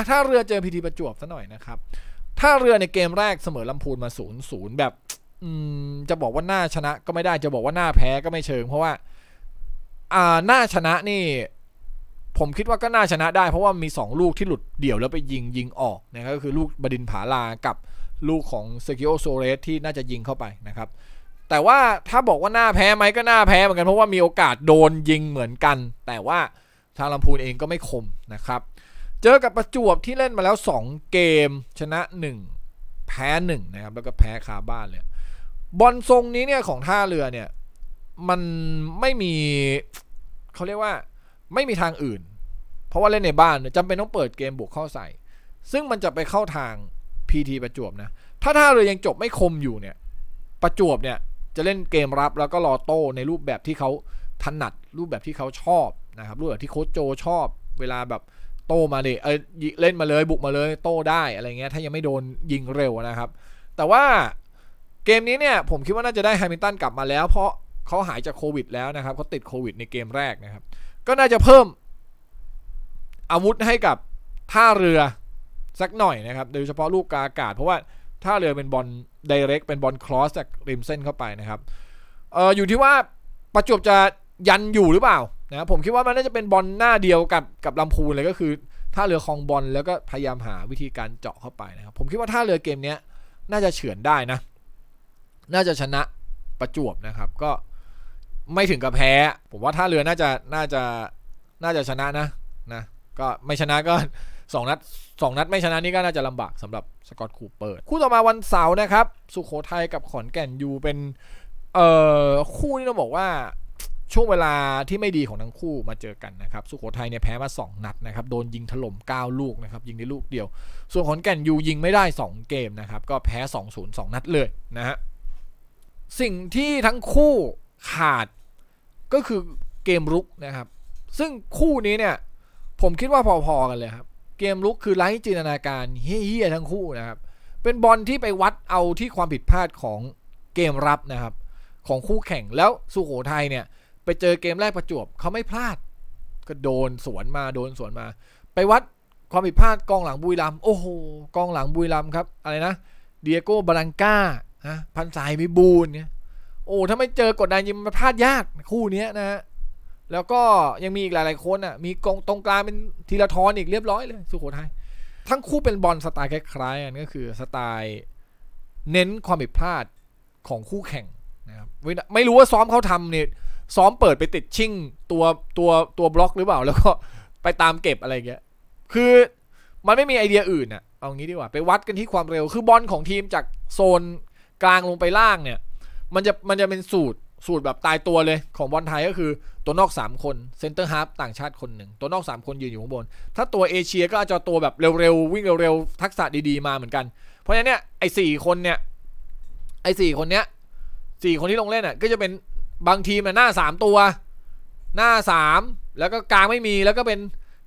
ะถ้าเรือเจอพีทีประจวบซะหน่อยนะครับ ถ้าเรือในเกมแรกเสมอลำพูนมาศูนย์ศูนย์แบบ อืมจะบอกว่าหน้าชนะก็ไม่ได้ จะบอกว่าหน้าแพ้ก็ไม่เชิง เพราะว่าอ่าหน้าชนะนี่ ผมคิดว่าก็น่าชนะได้ เพราะว่ามี 2 ลูกที่หลุดเดี่ยวแล้วไปยิงยิงออกนะครับก็คือลูกบดินผาลากับลูกของเซกิโอโซเรสที่น่าจะยิงเข้าไปนะครับ แต่ว่าถ้าบอกว่าหน้าแพ้ไหมก็หน้าแพ้เหมือนกันเพราะว่ามีโอกาสโดนยิงเหมือนกัน แต่ว่าทางลำพูนเองก็ไม่คมนะครับเจอกับประจวบที่เล่นมาแล้ว 2 เกม ชนะ 1 แพ้1นะครับแล้วก็แพ้คาบ้านเลยบอลทรงนี้เนี่ยของท่าเรือเนี่ยมันไม่มีเขาเรียกว่าไม่มีทางอื่น เพราะว่าเล่นในบ้านจำเป็นต้องเปิดเกมบุกเข้าใส่ ซึ่งมันจะไปเข้าทาง PT ประจวบนะถ้าท่าเรือยังจบไม่คมอยู่เนี่ยประจวบเนี่ยจะเล่นเกมรับแล้วก็รอโต้ในรูปแบบที่เขาถนัดรูปแบบที่เขาชอบนะครับรูปแบบที่โค้ชโจชอบเวลาแบบโต้มาดิเออเล่นมาเลยบุกมาเลยโต้ได้อะไรเงี้ยถ้ายังไม่โดนยิงเร็วนะครับ แต่ว่าเกมนี้เนี่ยผมคิดว่าน่าจะได้แฮมิลตันกลับมาแล้ว เพราะเขาหายจากโควิดแล้วนะครับเขาติดโควิดในเกมแรกนะครับ ก็น่าจะเพิ่มอาวุธให้กับท่าเรือสักหน่อยนะครับโดยเฉพาะลูกกาอากาศ เพราะว่าท่าเรือเป็นบอลไดเรกเป็นบอลคลอสจากริมเส้นเข้าไปนะครับเอออยู่ที่ว่าประจวบจะยันอยู่หรือเปล่านะผมคิดว่ามันน่าจะเป็นบอลหน้าเดียวกับกับลำพูนเลยก็คือท่าเรือคลองบอลแล้วก็พยายามหาวิธีการเจาะเข้าไปนะครับ ผมคิดว่าท่าเรือเกมนี้น่าจะเฉือนได้นะ น่าจะชนะประจวบนะครับ ก็ไม่ถึงกับแพ้ ผมว่าท่าเรือน่าจะ น่าจะน่าจะชนะนะนะ ก็ไม่ชนะก็2นัด2นัดไม่ชนะนี่ก็น่าจะลำบากสำหรับสกอตคูเปอร์คู่ต่อมาวันเสาร์นะครับ สุโขทัยกับขอนแก่นยูเป็นเอ่อคู่นี้เราบอกว่าช่วงเวลาที่ไม่ดีของทั้งคู่มาเจอกัน นะครับ สุโขทัยเนี่ยแพ้มา2 นัดนะครับ โดนยิงถล่ม 9 ลูกนะครับ ยิงได้ลูกเดียว ส่วนขอนแก่นยูยิงไม่ได้ 2 เกมนะครับ ก็แพ้2-0 2นัดเลยนะฮะ สิ่งที่ทั้งคู่ขาดก็คือเกมรุกนะครับ ซึ่งคู่นี้เนี่ยผมคิดว่าพอๆกันเลยครับ เกมรุกคือไร้จินตนาการเฮี้ยๆทั้งคู่นะครับ เป็นบอลที่ไปวัดเอาที่ความผิดพลาดของเกมรับนะครับของคู่แข่ง แล้วสุโขทัยเนี่ยไปเจอเกมแรกประจวบเขาไม่พลาด ก็โดนสวนมาโดนสวนมา ไปวัดความผิดพลาดกองหลังบุยลำโอ้โหกองหลังบุยลำครับ อะไรนะเดียโก้บาลังก้าฮะพันสายมิบูนเนี่ยโอ้ถ้าไม่เจอกดดันยิมมันพลาดยากคู่นี้นะฮะแล้วก็ยังมีอีกหลาย ๆ คนอ่ะ มีกองตรงกลางเป็นทีละทอนอีกเรียบร้อยเลยสุโขทัยทั้งคู่เป็นบอลสไตล์คล้ายๆกันก็คือสไตล์เน้นความผิดพลาดของคู่แข่งนะครับไม่รู้ว่าซ้อมเขาทำเนี่ยซ้อมเปิดไปติดชิ่งตัวตัวตัวบล็อกหรือเปล่าแล้วก็ไปตามเก็บอะไรเงี้ย คือมันไม่มีไอเดียอื่นอะเอางี้ดีกว่าไปวัดกันที่ความเร็วคือบอลของทีมจากโซนกลางลงไปล่างเนี่ย มันจะมันจะเป็นสูตรสูตรแบบตายตัวเลยของบอลไทยก็คือตัวนอก 3 คนเซนเตอร์ฮาร์ปต่างชาติคนหนึ่งตัวนอก 3 คนยืนอยู่ข้างบน ถ้าตัวเอเชียก็อาจจะตัวแบบเร็วๆวิ่งเร็วๆทักษะดีๆมาเหมือนกัน เพราะฉะนั้นเนี่ยไอ้สี่คนเนี่ยไอ้สี่คนเนี้ยสี่คนที่ลงเล่นอ่ะก็จะเป็นบางทีมันหน้าสามตัว หน้าสามแล้วก็กลางไม่มีแล้วก็เป็น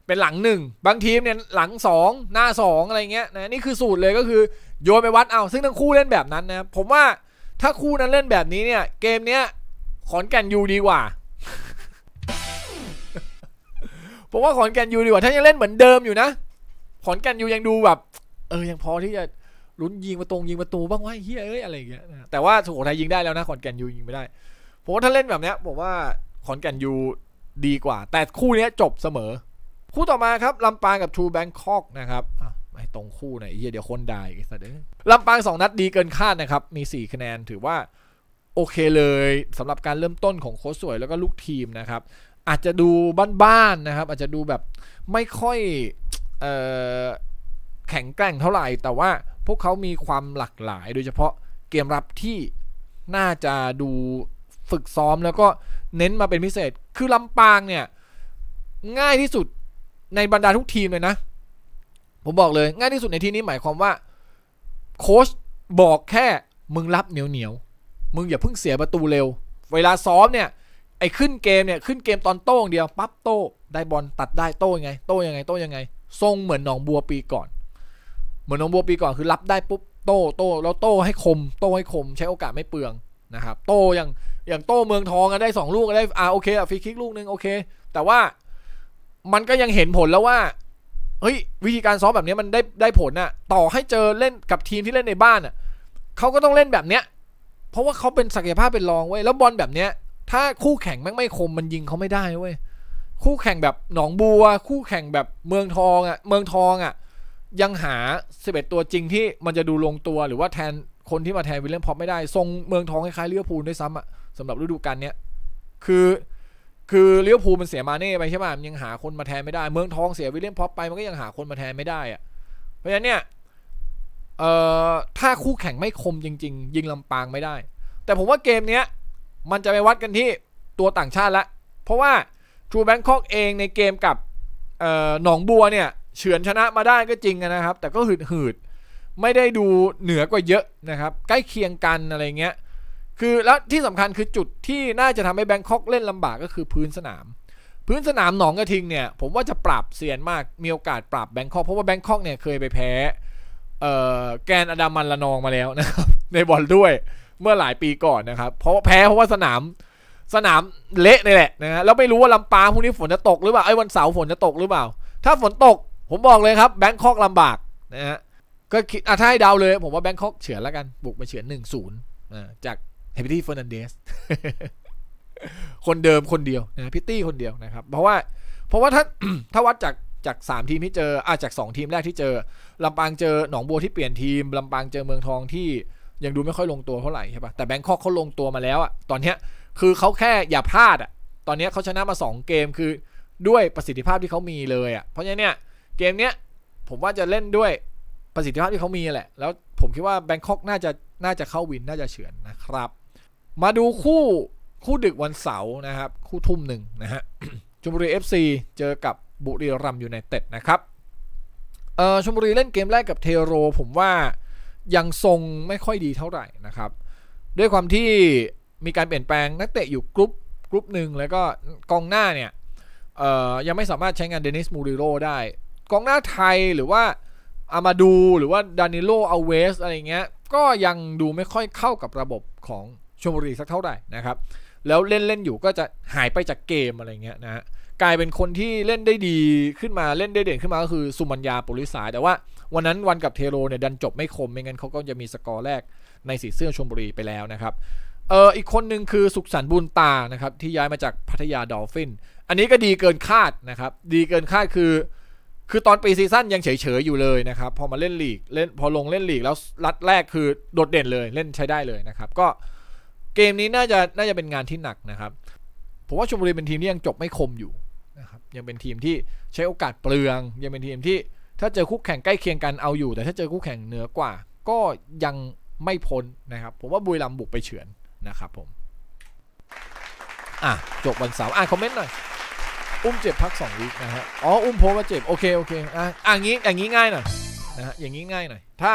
เป็นหลังหนึ่งบางทีมเนี่ยหลังสองหน้าสองอะไรเงี้ยนะนี่คือสูตรเลยก็คือ โยนไปวัดเอาซึ่งทั้งคู่เล่นแบบนั้นนะผมว่าถ้าคู่นั้นเล่นแบบนี้เนี่ยเกมเนี้ย ขอนแก่นยูดีกว่า ผมว่าขอนแก่นยูดีกว่า ถ้ายังเล่นเหมือนเดิมอยู่นะขอนแก่นยูยังดูแบบ เออยังพอที่จะลุ้นยิงประตูยิงประตูบ้างว่าเฮ้ยเอ้ยอะไรอย่างเงี้ยแต่ว่าสุโขทัยยิงได้แล้วนะขอนแก่นยูยิงไม่ได้ผมว่าถ้าเล่นแบบเนี้ยผมว่าขอนแก่นยูดีกว่า แต่คู่นี้จบเสมอ คู่ต่อมาครับลำปางกับทูแบงคอกนะครับไม่ตรงคู่นะเฮียเดี๋ยวคนด่าอีกสัตว์ลำปางสองนัดดีเกินคาดนะครับ มี 4 คะแนนถือว่า โอเคเลยสำหรับการเริ่มต้นของโค้ชสวยแล้วก็ลูกทีมนะครับ อาจจะดูบ้านๆนะครับ อาจจะดูแบบไม่ค่อยออแข็งแกร่งเท่าไหร่แต่ว่าพวกเขามีความหลากหลาย โดยเฉพาะเกมรับที่น่าจะดูฝึกซ้อมแล้วก็เน้นมาเป็นพิเศษ คือลำปางเนี่ยง่ายที่สุดในบรรดาทุกทีมเลยนะ ผมบอกเลยง่ายที่สุดในที่นี้หมายความว่าโค้ชบอกแค่มึงรับเหนียวเหนียว มึงอย่าเพิ่งเสียประตูเร็ว เวลาซ้อมเนี่ย ไอ้ขึ้นเกมเนี่ยขึ้นเกมตอนโต้งเดียว ปั๊บโต้ได้บอลตัดได้โต้ยังไง โต้ยังไงโต้ยังไงทรงเหมือนหนองบัวปีก่อน เหมือนหนองบัวปีก่อนคือรับได้ปุ๊บโต้โต้แล้วโต้ให้คม โต้ให้คมใช้โอกาสไม่เปลืองนะครับ โต้อย่างอย่างโต้เมืองทองได้สองลูกได้ อ่าโอเคอ่ะฟรีคิกลูกนึงโอเค แต่ว่ามันก็ยังเห็นผลแล้วว่าเฮ้ย วิธีการซ้อมแบบนี้มันได้ได้ผลน่ะต่อให้เจอเล่นกับทีมที่เล่นในบ้านอ่ะเขาก็ต้องเล่นแบบเนี้ย เพราะว่าเขาเป็นศักยภาพเป็นรองเว้ยแล้วบอลแบบเนี้ยถ้าคู่แข่งแม่งไม่คมมันยิงเขาไม่ได้เว้ยคู่แข่งแบบหนองบัว คู่แข่งแบบเมืองทองอ่ะ เมืองทองอ่ะ ยังหาสิบเอ็ดตัวจริงที่มันจะดูลงตัวหรือว่าแทนคนที่มาแทนวิลเลียมพอไม่ได้ทรงเมืองทองคล้ายๆเลี้ยวพูลด้วยซ้ำอ่ะสำหรับฤดูกาลเนี้ยคือคือเลี้ยวภูมันเสียมาเน่ไปใช่ไหมมันยังหาคนมาแทนไม่ได้ เมืองทองเสียวิลเลียมพ็อปไป มันก็ยังหาคนมาแทนไม่ได้อะเพราะฉะนั้นเนี่ยเอ่อถ้าคู่แข่งไม่คมจริงๆ ยิงลำปางไม่ได้ แต่ผมว่าเกมเนี้ยมันจะไปวัดกันที่ตัวต่างชาติละเพราะว่าทรูแบงคอกเองในเกมกับหนองบัวเนี่ยเฉือนชนะมาได้ก็จริงนะครับ แต่ก็หืดหืดไม่ได้ดูเหนือกว่าเยอะนะครับ ใกล้เคียงกันอะไรเงี้ยคือ แล้วที่สำคัญคือจุดที่น่าจะทำให้แบงคอกเล่นลำบากก็คือพื้นสนาม พื้นสนามหนองกระทิงเนี่ยผมว่าจะปรับเสียนมากมีโอกาสปรับแบงคอกเพราะว่าแบงคอกเนี่ยเคยไปแพ้แกนอดามันละนองมาแล้วนะครับในบอลด้วยเมื่อหลายปีก่อนนะครับ เพราะแพ้เพราะว่าสนามสนามเละนี่แหละนะฮะแล้วไม่รู้ว่าลำปางพรุ่งนี้ฝนจะตกหรือเปล่าไอ้วันเสาร์ฝนจะตกหรือเปล่า ถ้าฝนตกผมบอกเลยครับแบงคอกลำบากนะฮะก็คิดอ่ะถ้าให้เดาเลย ผมว่าแบงคอกเฉือนแล้วกัน บุกไปเฉือนึ่งศูนย์จากเฮปปี้เฟอร์นันเดส คนเดิมคนเดียวนะพิตตี้ คนเดียวนะครับ เพราะว่า เพราะว่าถ้าถ้าวัดจากจากสามทีมที่เจออ่าจากสองทีมแรกที่เจอ ลำปางเจอหนองบัวที่เปลี่ยนทีมลำปางเจอเมืองทองที่ยังดูไม่ค่อยลงตัวเท่าไหร่ใช่ปะแต่แบงคอกเขาลงตัวมาแล้วอะตอนเนี้ย คือเขาแค่อย่าพลาดอะตอนนี้เขาชนะมา 2 เกมคือด้วยประสิทธิภาพที่เขามีเลยอะเพราะฉะนั้นเนี่ย เกมเนี้ยผมว่าจะเล่นด้วยประสิทธิภาพที่เขามีแหละ แล้ว ผมคิดว่าแบงคอกน่าจะน่าจะเข้าวินน่าจะเฉือนนะครับมาดูคู่ คู่ดึกวันเสาร์นะครับ คู่ทุ่มหนึ่งนะฮะชมบุรี FC เจอกับบุรีรัมย์อยู่ในเต็ดนะครับเออชมบุรีเล่นเกมแรกกับเทโรผมว่ายังทรงไม่ค่อยดีเท่าไหร่นะครับ ด้วยความที่มีการเปลี่ยนแปลง นักเตะอยู่กรุ๊ปกรุ๊ปหนึ่งแล้วก็กองหน้าเนี่ยยังไม่สามารถใช้งานเดนิสมูริโรได้ กองหน้าไทยหรือว่าอามาดู หรือว่าดานิโลอาเวสอะไรเงี้ยก็ยังดูไม่ค่อยเข้ากับระบบของชมบุรีสักเท่าไหร่นะครับ แล้วเล่นเล่นอยู่ก็จะหายไปจากเกมอะไรเงี้ยนะฮะกลายเป็นคนที่เล่นได้ดีขึ้นมาเล่นได้เด่นขึ้นมาก็คือ สุมัญญาปุริสายแต่ว่าวันนั้นวันกับเทโรเนี่ยดันจบไม่คม ไม่งั้นเขาก็จะมีสกอร์แรกในสีเสื้อชมบุรีไปแล้วนะครับ เอออีกคนหนึ่งคือสุขสันต์บุญตานะครับที่ย้ายมาจากพัทยาดอลฟิน อันนี้ก็ดีเกินคาดนะครับ ดีเกินคาดคือคือตอนปีซีซั่นยังเฉยๆอยู่เลยนะครับพอมาเล่นลีกเล่นพอลงเล่นลีกแล้วรัดแรกคือโดดเด่นเลยเล่นใช้ได้เลยนะครับ ก็เกมนี้น่าจะน่าจะเป็นงานที่หนักนะครับ ผมว่า ชมบุรีเป็นทีมที่ ยัง จบไม่คมอยู่นะครับยังเป็นทีมที่ใช้โอกาสเปลืองยังเป็นทีมที่ถ้าเจอคู่แข่งใกล้เคียงกันเอาอยู่ แต่ถ้าเจอคู่แข่งเหนือ กว่า ก็ยังไม่พ้นนะครับ ผม ว่าบุรีรัมบุกไปเฉือนนะครับผมอ่ะจบวันเสาร์อ่ะคอมเมนต์หน่อยอุ้มเจ็บพักสองวีคนะฮะอ๋ออุ้มโพว่าเจ็บโอเคโอเคอ่ะอย่างนี้อย่างนี้ง่ายหน่อยนะฮะอย่างนี้ง่ายหน่อยถ้า